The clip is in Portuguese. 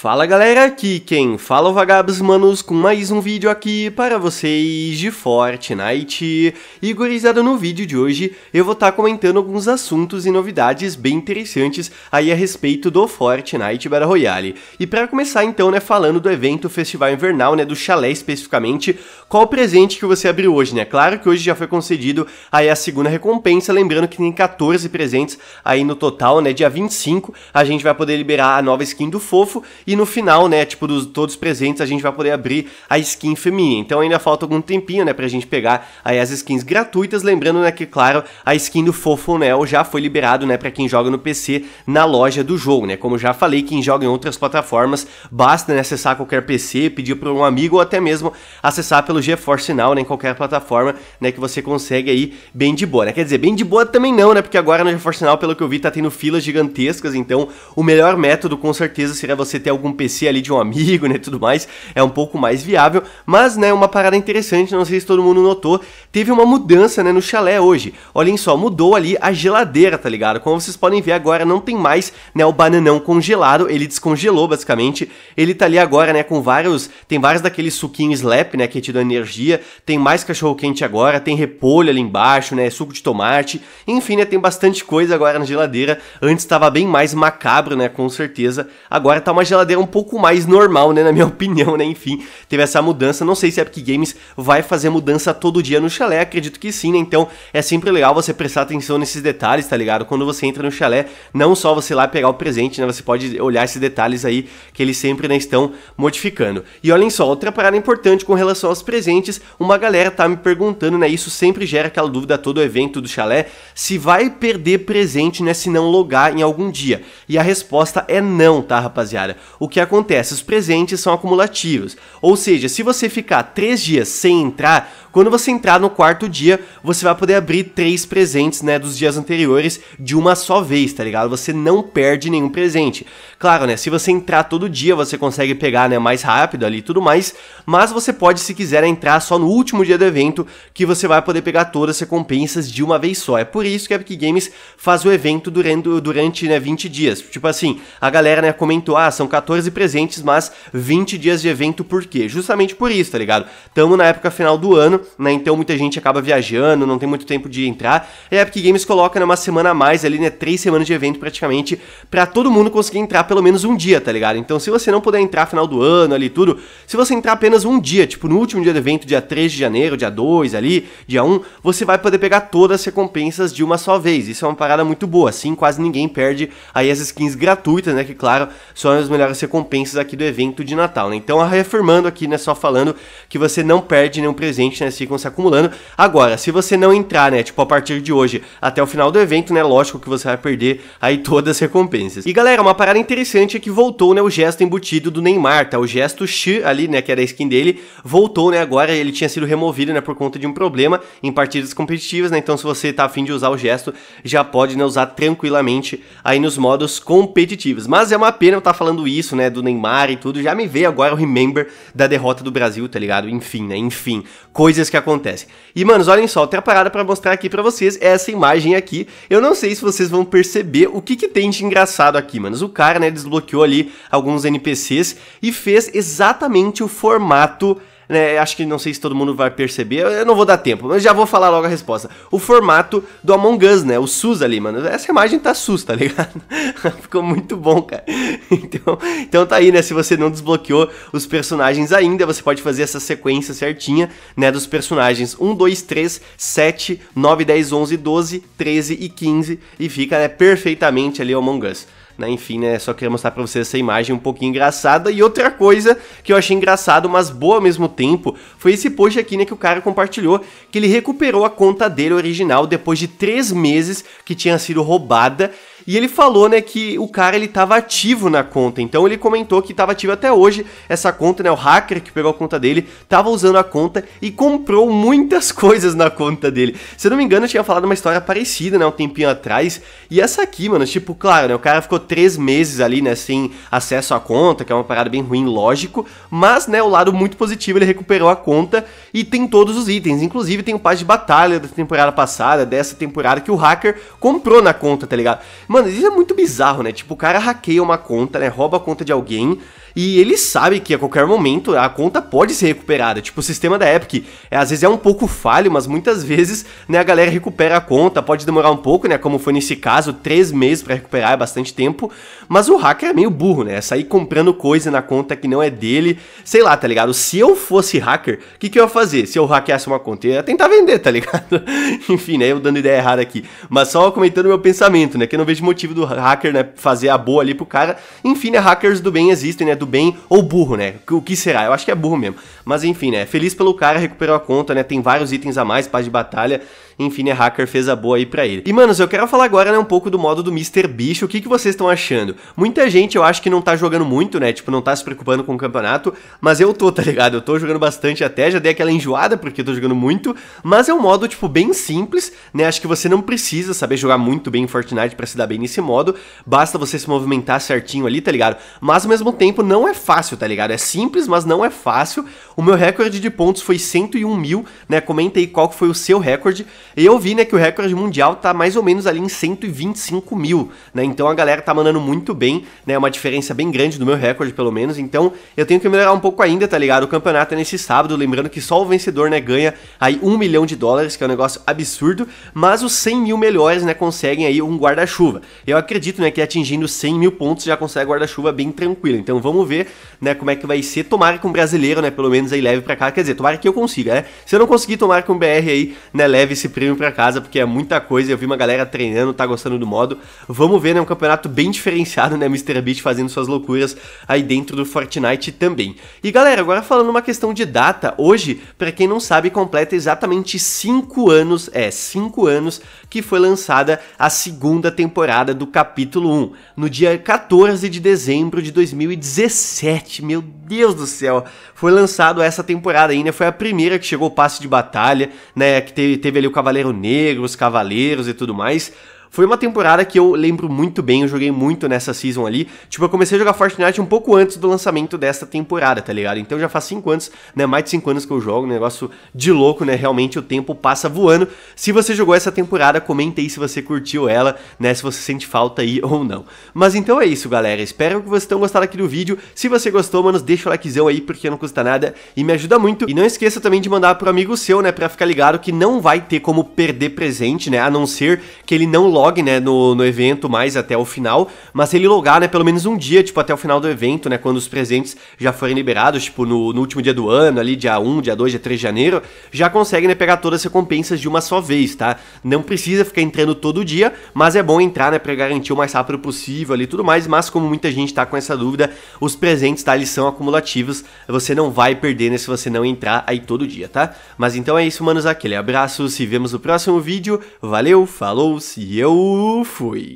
Fala galera, aqui quem fala é o Vagabos Manos com mais um vídeo aqui para vocês de Fortnite. E gurizada, no vídeo de hoje eu vou estar tá comentando alguns assuntos e novidades bem interessantes aí a respeito do Fortnite Battle Royale. E para começar então, né, falando do evento Festival Invernal, né, do chalé especificamente, qual o presente que você abriu hoje, né? Claro que hoje já foi concedido aí a segunda recompensa, lembrando que tem 14 presentes aí no total, né, dia 25 a gente vai poder liberar a nova skin do Fofo e no final, né, tipo, dos todos presentes, a gente vai poder abrir a skin feminina. Então ainda falta algum tempinho, né, pra gente pegar aí as skins gratuitas. Lembrando, né, que, claro, a skin do Fofonel já foi liberado, né, pra quem joga no PC na loja do jogo, né. Como já falei, quem joga em outras plataformas, basta, né, acessar qualquer PC, pedir pra um amigo ou até mesmo acessar pelo GeForce Now, né, em qualquer plataforma, né, que você consegue aí bem de boa, né. Quer dizer, bem de boa também não, né, porque agora no GeForce Now, pelo que eu vi, tá tendo filas gigantescas, então o melhor método com certeza seria você ter algum algum PC ali de um amigo, né, tudo mais, é um pouco mais viável, mas, né, uma parada interessante, não sei se todo mundo notou, teve uma mudança, né, no chalé hoje. Olhem só, mudou ali a geladeira, tá ligado? Como vocês podem ver agora, não tem mais, né, o bananão congelado, ele descongelou basicamente, ele tá ali agora, né, com vários, tem vários daqueles suquinhos slap, né, que é te dão energia, tem mais cachorro quente agora, tem repolho ali embaixo, né, suco de tomate, enfim, né, tem bastante coisa agora na geladeira, antes estava bem mais macabro, né, com certeza, agora tá uma geladeira é um pouco mais normal, né? Na minha opinião, né? Enfim, teve essa mudança. Não sei se a Epic Games vai fazer mudança todo dia no chalé, acredito que sim, né? Então é sempre legal você prestar atenção nesses detalhes, tá ligado? Quando você entra no chalé, não só você lá pegar o presente, né? Você pode olhar esses detalhes aí que eles sempre né, estão modificando. E olhem só, outra parada importante com relação aos presentes, uma galera tá me perguntando, né? Isso sempre gera aquela dúvida todo o evento do chalé, se vai perder presente, né? Se não logar em algum dia. E a resposta é não, tá, rapaziada? o que acontece? Os presentes são acumulativos. Ou seja, se você ficar três dias sem entrar, quando você entrar no quarto dia, você vai poder abrir três presentes, né, dos dias anteriores de uma só vez, tá ligado? Você não perde nenhum presente. Claro, né, se você entrar todo dia, você consegue pegar, né, mais rápido ali e tudo mais, mas você pode, se quiser, entrar só no último dia do evento, que você vai poder pegar todas as recompensas de uma vez só. É por isso que a Epic Games faz o evento durante, durante né, 20 dias. Tipo assim, a galera, né, comentou, ah, são 14 14 presentes, mas 20 dias de evento por quê? Justamente por isso, tá ligado? Tamo na época final do ano, né? Então muita gente acaba viajando, não tem muito tempo de entrar. E a Epic Games coloca né, uma semana a mais ali, né? Três semanas de evento praticamente, para todo mundo conseguir entrar pelo menos um dia, tá ligado? Então se você não puder entrar final do ano ali tudo, se você entrar apenas um dia, tipo no último dia do evento, dia 3 de janeiro, dia 2 ali, dia 1, você vai poder pegar todas as recompensas de uma só vez. Isso é uma parada muito boa, assim quase ninguém perde aí as skins gratuitas, né? Que claro, são as melhores recompensas aqui do evento de Natal, né? Então, reafirmando aqui, né, só falando que você não perde nenhum presente, né, ficam se acumulando. Agora, se você não entrar, né, tipo a partir de hoje até o final do evento, né, lógico que você vai perder aí todas as recompensas. E galera, uma parada interessante é que voltou, né, o gesto embutido do Neymar, tá? O gesto X ali, né, que era a skin dele, voltou, né, agora ele tinha sido removido, né, por conta de um problema em partidas competitivas, né? Então, se você tá afim de usar o gesto, já pode, né, usar tranquilamente aí nos modos competitivos. Mas é uma pena eu estar tá falando isso isso, né, do Neymar e tudo, já me veio agora o remember da derrota do Brasil, tá ligado? Enfim, né, enfim, coisas que acontecem. E, manos, olhem só, outra parada para mostrar aqui para vocês é essa imagem aqui. Eu não sei se vocês vão perceber o que que tem de engraçado aqui, manos. O cara, né, desbloqueou ali alguns NPCs e fez exatamente o formato né? Acho que não sei se todo mundo vai perceber, eu não vou dar tempo, mas já vou falar logo a resposta. O formato do Among Us, né? O SUS ali, mano. Essa imagem tá SUS, tá ligado? Ficou muito bom, cara. Então, então tá aí, né? Se você não desbloqueou os personagens ainda, você pode fazer essa sequência certinha, né? Dos personagens 1, 2, 3, 7, 9, 10, 11, 12, 13 e 15 e fica né, perfeitamente ali o Among Us. Né? Enfim, né? Só queria mostrar para vocês essa imagem um pouquinho engraçada. E outra coisa que eu achei engraçado, mas boa ao mesmo tempo, foi esse post aqui, né, que o cara compartilhou, que ele recuperou a conta dele original depois de três meses que tinha sido roubada. E ele falou, né, que o cara ele tava ativo na conta. Então ele comentou que tava ativo até hoje essa conta, né, o hacker que pegou a conta dele tava usando a conta e comprou muitas coisas na conta dele. Se eu não me engano, eu tinha falado uma história parecida, né, um tempinho atrás. E essa aqui, mano, tipo, claro, né, o cara ficou três meses ali, né, sem acesso à conta, que é uma parada bem ruim, lógico. Mas, né, o lado muito positivo, ele recuperou a conta e tem todos os itens. Inclusive tem o passe de batalha da temporada passada, dessa temporada que o hacker comprou na conta, tá ligado? Mano, Mano, isso é muito bizarro, né? Tipo, o cara hackeia uma conta, né? Rouba a conta de alguém, e ele sabe que a qualquer momento a conta pode ser recuperada. Tipo, o sistema da Epic, é, às vezes é um pouco falho, mas muitas vezes, né, a galera recupera a conta, pode demorar um pouco, né, como foi nesse caso, três meses para recuperar é bastante tempo, mas o hacker é meio burro, né, é sair comprando coisa na conta que não é dele, sei lá, tá ligado? Se eu fosse hacker, o que, que eu ia fazer? Se eu hackeasse uma conta, eu ia tentar vender, tá ligado? Enfim, né, eu dando ideia errada aqui, mas só comentando meu pensamento, né, que eu não vejo motivo do hacker, né, fazer a boa ali pro cara. Enfim, né, hackers do bem existem, né, do bem ou burro, né? O que será? Eu acho que é burro mesmo. Mas enfim, né? Feliz pelo cara, recuperou a conta, né? Tem vários itens a mais, paz de batalha. Enfim, a né, hacker fez a boa aí pra ele. E, manos, eu quero falar agora, né, um pouco do modo do Mr. Bicho. O que, que vocês estão achando? Muita gente, eu acho que não tá jogando muito, né? Tipo, não tá se preocupando com o campeonato. Mas eu tô, tá ligado? Eu tô jogando bastante até. Já dei aquela enjoada porque eu tô jogando muito. Mas é um modo, tipo, bem simples, né? Acho que você não precisa saber jogar muito bem em Fortnite para se dar bem nesse modo. Basta você se movimentar certinho ali, tá ligado? Mas ao mesmo tempo não é fácil, tá ligado? É simples, mas não é fácil. O meu recorde de pontos foi 101 mil, né? Comenta aí qual que foi o seu recorde. E eu vi, né, que o recorde mundial tá mais ou menos ali em 125 mil, né? Então a galera tá mandando muito bem, né? Uma diferença bem grande do meu recorde, pelo menos. Então eu tenho que melhorar um pouco ainda, tá ligado? O campeonato é nesse sábado, lembrando que só o vencedor, né, ganha aí um milhão de dólares, que é um negócio absurdo. Mas os 100 mil melhores, né, conseguem aí um guarda-chuva. Eu acredito, né, que atingindo 100 mil pontos já consegue guarda-chuva bem tranquilo. Então vamos ver, né, como é que vai ser. Tomara que um brasileiro, né, pelo menos prêmios aí leve para casa. Quer dizer, tomara que eu consiga, né? Se eu não conseguir, tomara que um BR aí, né, leve esse prêmio para casa, porque é muita coisa. Eu vi uma galera treinando, tá gostando do modo. Vamos ver, né? Um campeonato bem diferenciado, né? Mr. Beast fazendo suas loucuras aí dentro do Fortnite também. E galera, agora falando uma questão de data, hoje, para quem não sabe, completa exatamente 5 anos, é, 5 anos que foi lançada a segunda temporada do capítulo 1, no dia 14 de dezembro de 2017. Meu Deus do céu, foi lançada lançado essa temporada ainda. Foi a primeira que chegou o passe de batalha, né? Que teve, teve ali o Cavaleiro Negro, os Cavaleiros e tudo mais. Foi uma temporada que eu lembro muito bem, eu joguei muito nessa season ali. Tipo, eu comecei a jogar Fortnite um pouco antes do lançamento dessa temporada, tá ligado? Então já faz 5 anos, né? Mais de 5 anos que eu jogo, negócio de louco, né? Realmente o tempo passa voando. Se você jogou essa temporada, comenta aí se você curtiu ela, né? Se você sente falta aí ou não. Mas então é isso, galera. Espero que vocês tenham gostado aqui do vídeo. Se você gostou, mano, deixa o likezão aí, porque não custa nada e me ajuda muito. E não esqueça também de mandar pro amigo seu, né? Pra ficar ligado que não vai ter como perder presente, né? A não ser que ele não log né, no, no evento mais até o final, mas ele logar, né, pelo menos um dia, tipo, até o final do evento, né, quando os presentes já forem liberados, tipo, no, no último dia do ano, ali, dia 1, dia 2, dia 3 de janeiro, já consegue, né, pegar todas as recompensas de uma só vez, tá? Não precisa ficar entrando todo dia, mas é bom entrar, né, pra garantir o mais rápido possível ali tudo mais, mas como muita gente tá com essa dúvida, os presentes, tá, eles são acumulativos, você não vai perder, né, se você não entrar aí todo dia, tá? Mas então é isso, manos, aquele abraço, se vemos no próximo vídeo, valeu, falou, se eu eu fui.